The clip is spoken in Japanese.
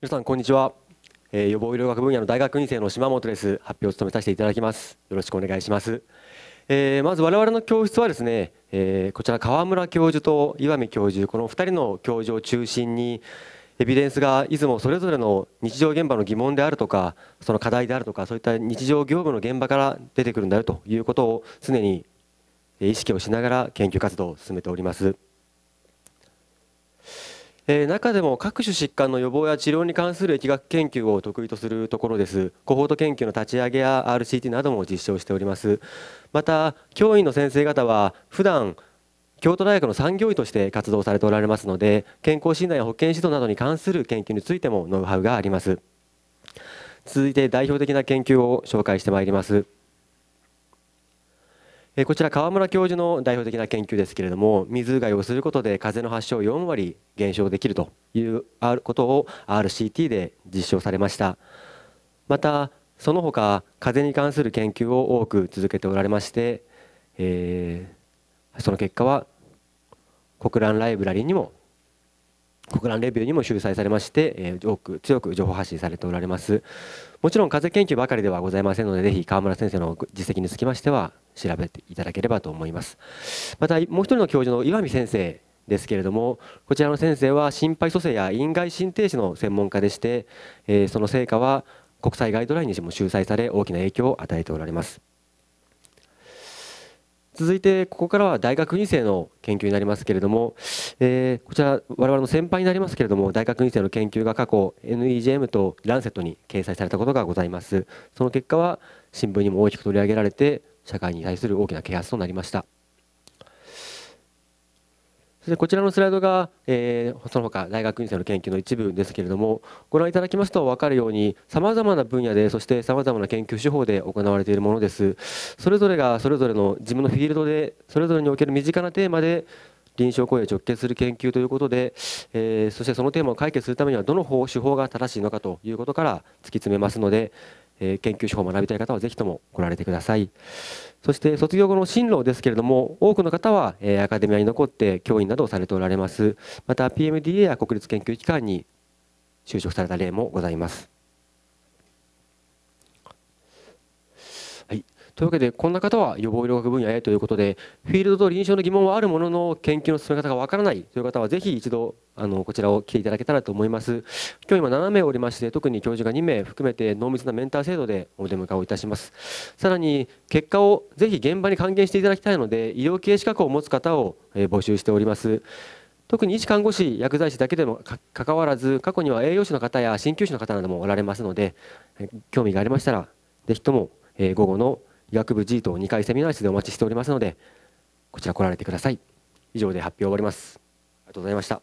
皆さんこんにちは、えー、予防医療学分野の大学院生の島本です発表を務めさせていただきますよろしくお願いします、えー、まず我々の教室はですね、えー、こちら川村教授と岩見教授この2人の教授を中心にエビデンスがいつもそれぞれの日常現場の疑問であるとかその課題であるとかそういった日常業務の現場から出てくるんだよということを常に意識をしながら研究活動を進めております。えー、中でも各種疾患の予防や治療に関する疫学研究を得意とするところですコホート研究の立ち上げや RCT なども実証しておりますまた教員の先生方は普段京都大学の産業医として活動されておられますので健康診断や保健指導などに関する研究についてもノウハウがあります続いて代表的な研究を紹介してまいりますえこちら川村教授の代表的な研究ですけれども水うがいをすることで風邪の発症を4割減少できるということを RCT で実証されましたまたその他風邪に関する研究を多く続けておられまして、えー、その結果は国蘭ライブラリにも国難レビューにも掲載されまして、えー、多く強く情報発信されておられますもちろん風邪研究ばかりではございませんのでぜひ川村先生の実績につきましては調べていただければと思いますまたもう一人の教授の岩見先生ですけれどもこちらの先生は心肺蘇生や院外心停止の専門家でして、えー、その成果は国際ガイドラインにも掲載され大きな影響を与えておられます続いてここからは大学院生の研究になりますけれども、えー、こちら我々の先輩になりますけれども大学院生の研究が過去 NEJM とランセットに掲載されたことがございますその結果は新聞にも大きく取り上げられて社会に対する大きな啓発となりましたそしてこちらのスライドが、えー、その他大学院生の研究の一部ですけれどもご覧いただきますと分かるようにさまざまな分野でそしてさまざまな研究手法で行われているものですそれぞれがそれぞれの自分のフィールドでそれぞれにおける身近なテーマで臨床行為を直結する研究ということで、えー、そしてそのテーマを解決するためにはどの方手法が正しいのかということから突き詰めますので、え研究手法を学びたい方はぜひとも来られてくださいそして卒業後の進路ですけれども多くの方は、えアカデミアに残って教員などをされておられますまた PMDA や国立研究機関に就職された例もございますというわけでこんな方は予防医療学分野へということでフィールドと臨床の疑問はあるものの研究の進め方がわからないという方はぜひ一度あのこちらを来ていただけたらと思います今日今7名おりまして特に教授が2名含めて濃密なメンター制度でお出迎えをいたしますさらに結果をぜひ現場に還元していただきたいので医療系資格を持つ方を募集しております特に医師看護師薬剤師だけでもかかわらず過去には栄養士の方や鍼灸師の方などもおられますので興味がありましたら是非とも午後の医学部 G と2回セミナー室でお待ちしておりますのでこちら来られてください以上で発表終わりますありがとうございました